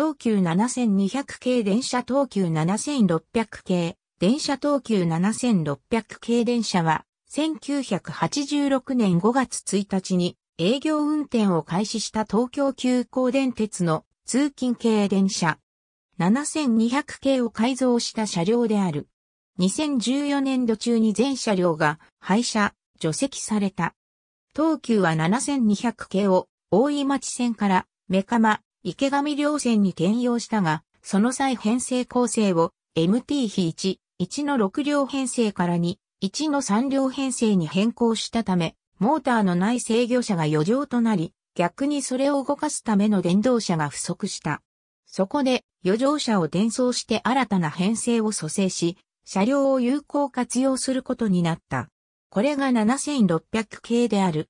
東急7200系電車東急7600系、電車東急7600系電車は、1986年5月1日に営業運転を開始した東京急行電鉄の通勤系電車。7200系を改造した車両である。2014年度中に全車両が廃車、除籍された。東急は7200系を大井町線から目鎌、池上稜線に転用したが、その際編成構成を MT-1、1の6両編成から2、1の3両編成に変更したため、モーターのない制御車が余剰となり、逆にそれを動かすための電動車が不足した。そこで余剰車を転送して新たな編成を蘇生し、車両を有効活用することになった。これが7600系である。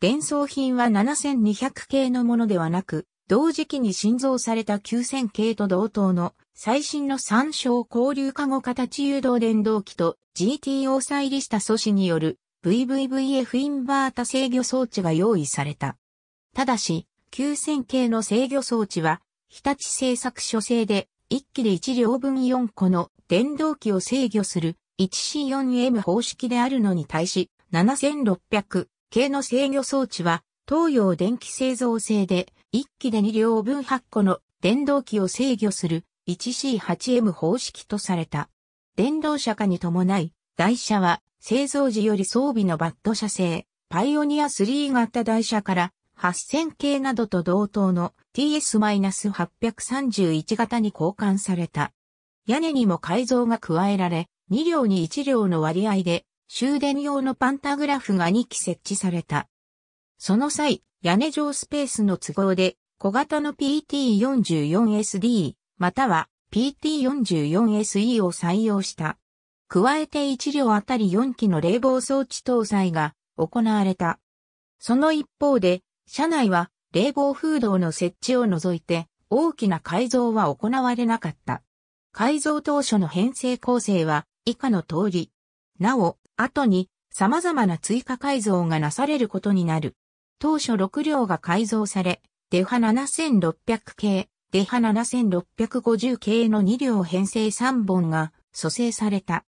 伝送品は7200系のものではなく、同時期に新造された9000系と同等の最新の参照交流化後形誘導電動機と GTO 再利したタ素子による VVVF インバータ制御装置が用意された。ただし、9000系の制御装置は、日立製作所製で、1機で1両分4個の電動機を制御する 1C4M 方式であるのに対し、7600系の制御装置は、東洋電気製造製で、1機で2両分8個の電動機を制御する 1C8M 方式とされた。電動車化に伴い、台車は製造時より装備のバット車製、パイオニア3型台車から8000系などと同等の TS-831 型に交換された。屋根にも改造が加えられ、2両に1両の割合で終電用のパンタグラフが2機設置された。その際、屋根上スペースの都合で、小型の PT44SD、または PT44SE を採用した。加えて1両あたり4機の冷房装置搭載が行われた。その一方で、車内は冷房風洞の設置を除いて大きな改造は行われなかった。改造当初の編成構成は以下の通り。なお、後に様々な追加改造がなされることになる。当初6両が改造され、デハ7600系、デハ7650系の2両編成3本が蘇生された。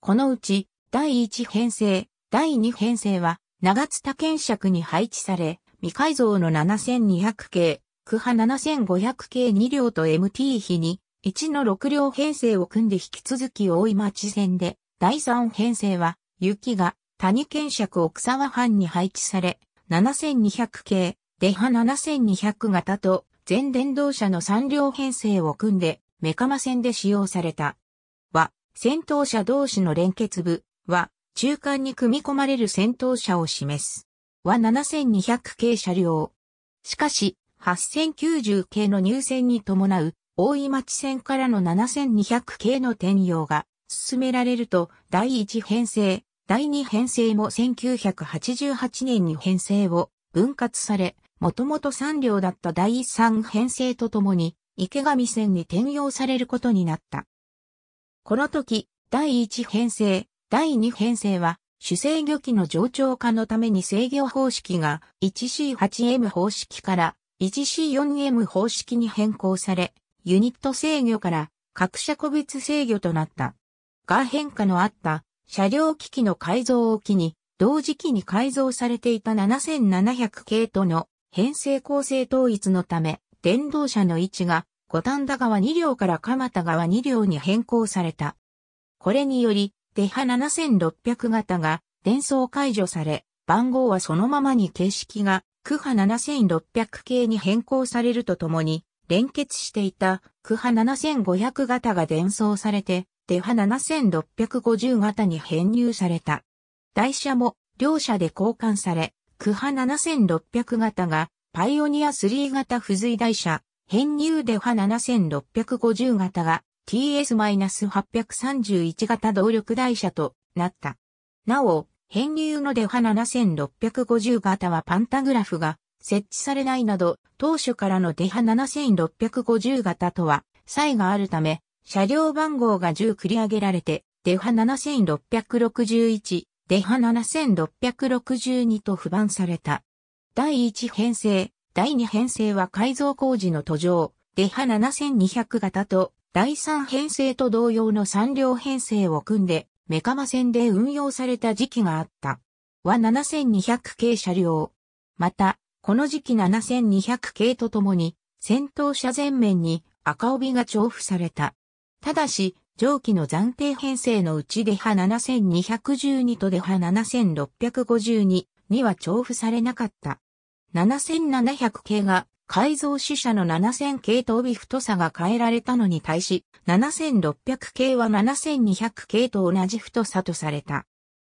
このうち、第1編成、第2編成は、長津田検尺に配置され、未改造の7200系、区派7500系2両と MT 比に、1の6両編成を組んで引き続き大井町線で、第3編成は、雪が谷検尺奥沢藩に配置され、7200系、デハ7200型と全電動車の3両編成を組んでメカマ線で使用された。は、戦闘車同士の連結部は、中間に組み込まれる戦闘車を示す。は7200系車両。しかし、8090系の入線に伴う、大井町線からの7200系の転用が進められると、第一編成、第二編成も1988年に編成を分割され、もともと3両だった第3編成とともに、池上線に転用されることになった。この時、第1編成、第2編成は、主制御機の上長化のために制御方式が 1C8M 方式から 1C4M 方式に変更され、ユニット制御から各社個別制御となった。が変化のあった車両機器の改造を機に、同時期に改造されていた7700系との編成構成統一のため、電動車の位置が五反田側2両から蒲田側2両に変更された。これにより、デハ7600型が伝送解除され、番号はそのままに形式が区波7600系に変更されるとともに、連結していた区波7500型が伝送されて、デハ7650型に編入された。台車も両社で交換され、クハ7600型がパイオニア3型付随台車、編入デハ7650型が TS-831 型動力台車となった。なお、編入のデハ7650型はパンタグラフが設置されないなど、当初からのデハ7650型とは差異があるため、車両番号が10繰り上げられて、デハ7661、デハ7662と不番された。第1編成、第2編成は改造工事の途上、デハ7200型と、第3編成と同様の3両編成を組んで、メカマ線で運用された時期があった。は7200系車両。また、この時期7200系とともに、戦闘車前面に赤帯が重付された。ただし、上記の暫定編成のうちデハ7212とデハ7652には重複されなかった。7700系が改造死者の7000系と帯太さが変えられたのに対し、7600系は7200系と同じ太さとされた。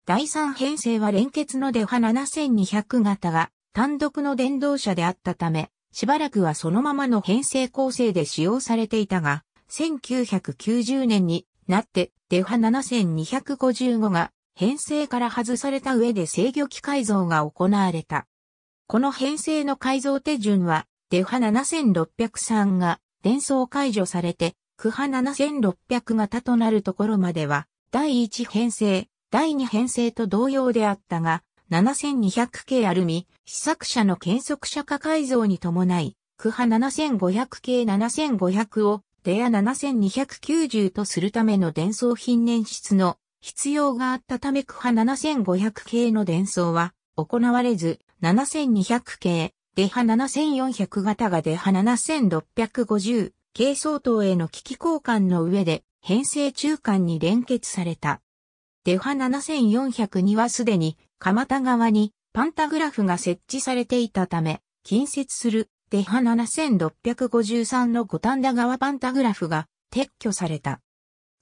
第3編成は連結のデハ7200型が単独の電動車であったため、しばらくはそのままの編成構成で使用されていたが、1990年になってデファ7255が編成から外された上で制御機改造が行われた。この編成の改造手順はデハァ7603が伝送解除されてクハ7600型となるところまでは第1編成、第2編成と同様であったが、7200系アルミ、試作車の検測車化改造に伴い、クハ7500系7500をデア7290とするための伝送品年室の必要があったためクハ7500系の伝送は行われず7200系、デハ7400型がデハ7650系相当への機器交換の上で編成中間に連結された。デハ7400にはすでに蒲田側にパンタグラフが設置されていたため、近接するデハ7653の五反田川パンタグラフが撤去された。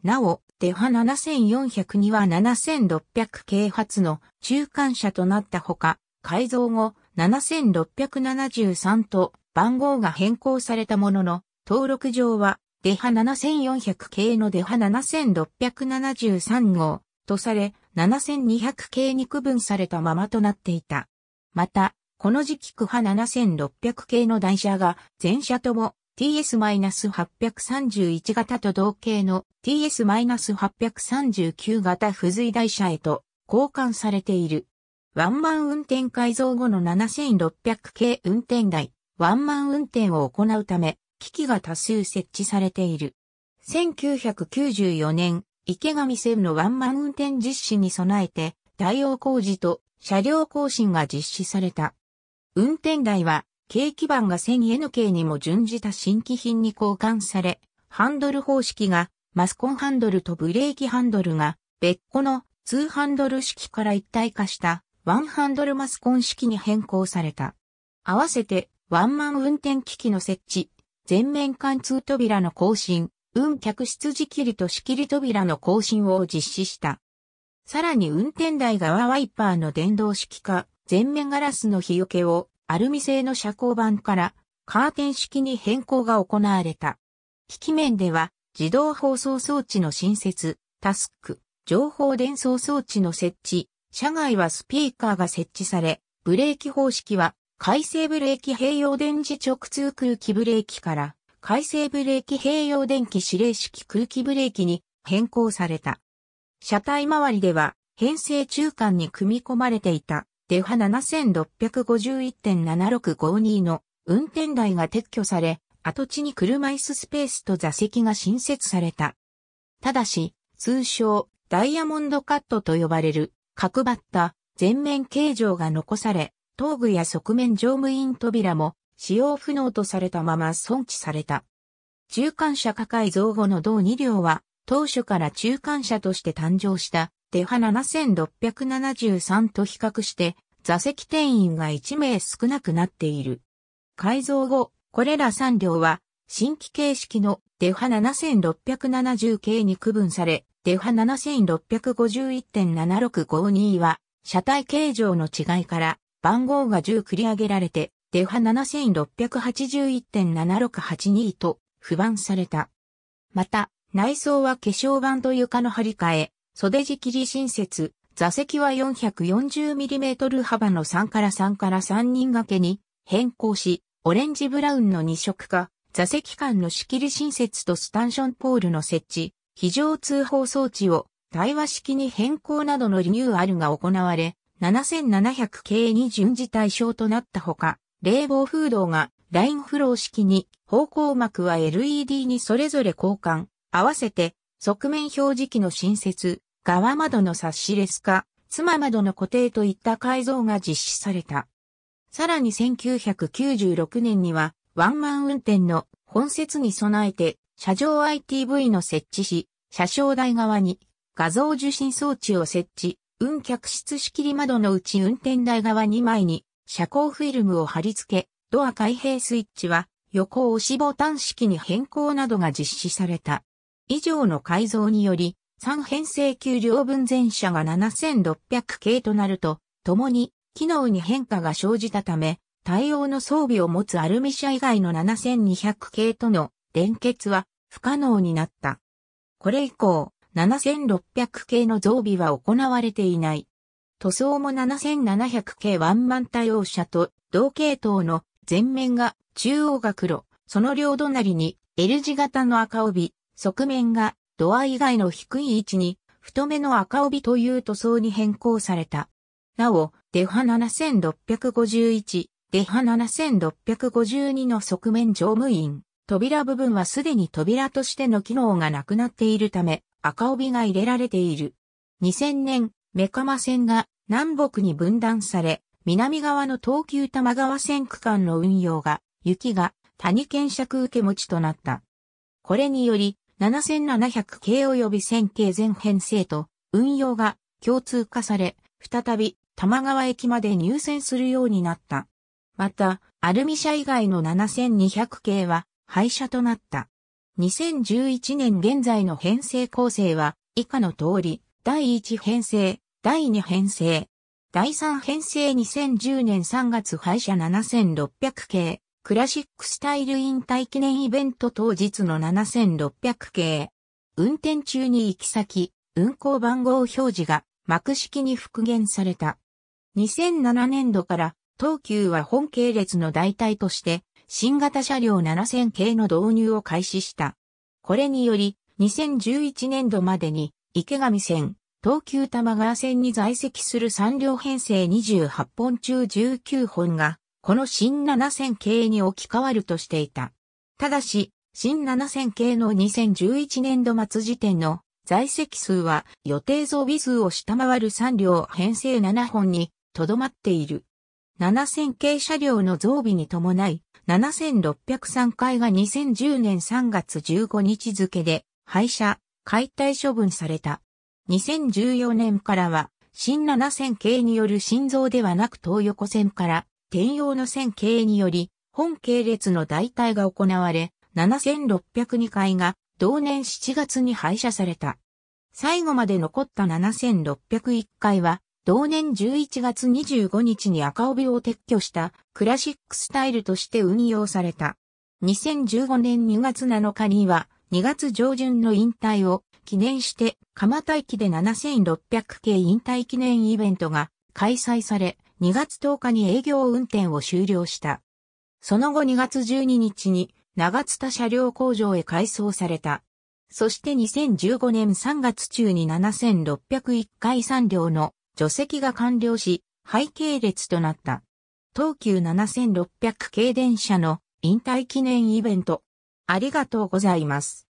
なお、デハ7402は7600系発の中間車となったほか、改造後7673と番号が変更されたものの、登録上はデハ7400系のデハ7673号とされ、7200系に区分されたままとなっていた。また、この時期区派7600系の台車が全車とも TS-831 型と同系の TS-839 型付随台車へと交換されている。ワンマン運転改造後の7600系運転台、ワンマン運転を行うため、機器が多数設置されている。1994年、池上線のワンマン運転実施に備えて、対応工事と車両更新が実施された。運転台は、軽基板が 1000NK にも準じた新規品に交換され、ハンドル方式が、マスコンハンドルとブレーキハンドルが、別個の2ハンドル式から一体化したワンハンドルマスコン式に変更された。合わせてワンマン運転機器の設置、全面貫通扉の更新、運客室仕切りと仕切り扉の更新を実施した。さらに運転台側ワイパーの電動式化、全面ガラスの日よけをアルミ製の遮光板からカーテン式に変更が行われた。機器面では自動放送装置の新設、タスク、情報伝送装置の設置、車外はスピーカーが設置され、ブレーキ方式は回生ブレーキ併用電磁直通空気ブレーキから回生ブレーキ併用電気指令式空気ブレーキに変更された。車体周りでは編成中間に組み込まれていたデファ7651.7652の運転台が撤去され、跡地に車椅子スペースと座席が新設された。ただし、通称、ダイヤモンドカットと呼ばれる、角張った、全面形状が残され、頭部や側面乗務員扉も使用不能とされたまま損置された。中間車化改造後の同2両は当初から中間車として誕生したデハ7673と比較して、座席定員が1名少なくなっている。改造後、これら3両は、新規形式のデハ7670系に区分され、デハ7651.7652は、車体形状の違いから、番号が10繰り上げられて、デハ7681.7682と、不番された。また、内装は化粧板と床の張り替え、袖地切り新設、座席は 440mm 幅の3から3から3人掛けに変更し、オレンジブラウンの2色化、座席間の仕切り新設とスタンションポールの設置、非常通報装置を対話式に変更などのリニューアルが行われ、7700系に順次対象となったほか、冷房風洞がラインフロー式に、方向膜は LED にそれぞれ交換、合わせて側面表示器の新設、側窓のサッシレス化、妻窓の固定といった改造が実施された。さらに1996年には、ワンマン運転の本節に備えて、車上 ITV の設置し、車掌台側に画像受信装置を設置、運客室仕切り窓のうち運転台側2枚に車高フィルムを貼り付け、ドア開閉スイッチは横押しボタン式に変更などが実施された。以上の改造により、3編成級両分前車が7600系となると、共に機能に変化が生じたため、対応の装備を持つアルミ車以外の7200系との連結は不可能になった。これ以降、7600系の増備は行われていない。塗装も7700系ワンマン対応車と同系統の前面が中央が黒、その両隣に L 字型の赤帯、側面がドア以外の低い位置に、太めの赤帯という塗装に変更された。なお、デハ7651、デハ7652の側面乗務員、扉部分はすでに扉としての機能がなくなっているため、赤帯が入れられている。2000年、メカマ線が南北に分断され、南側の東急玉川線区間の運用が、雪が谷検借受け持ちとなった。これにより、7700系及び1000系全編成と運用が共通化され、再び玉川駅まで入線するようになった。また、アルミ車以外の7200系は廃車となった。2011年現在の編成構成は以下の通り、第1編成、第2編成、第3編成2010年3月廃車7600系、クラシックスタイル引退記念イベント当日の7600系。運転中に行き先、運行番号表示が幕式に復元された。2007年度から東急は本系列の代替として新型車両7000系の導入を開始した。これにより2011年度までに池上線、東急玉川線に在籍する3両編成28本中19本がこの新7000系に置き換わるとしていた。ただし、新7000系の2011年度末時点の在籍数は予定増備数を下回る3両編成7本にとどまっている。7000系車両の増備に伴い、7603回が2010年3月15日付で廃車、解体処分された。2014年からは、新7000系による心臓ではなく東横線から転用の線形により、本系列の代替が行われ、7602回が同年7月に廃車された。最後まで残った7601回は、同年11月25日に赤帯を撤去したクラシックスタイルとして運用された。2015年2月7日には2月上旬の引退を記念して蒲田駅で7600系引退記念イベントが開催され、2月10日に営業運転を終了した。その後2月12日に長津田車両工場へ改装された。そして2015年3月中に7601回3両の除籍が完了し、背景列となった。東急7600系電車の引退記念イベント。ありがとうございます。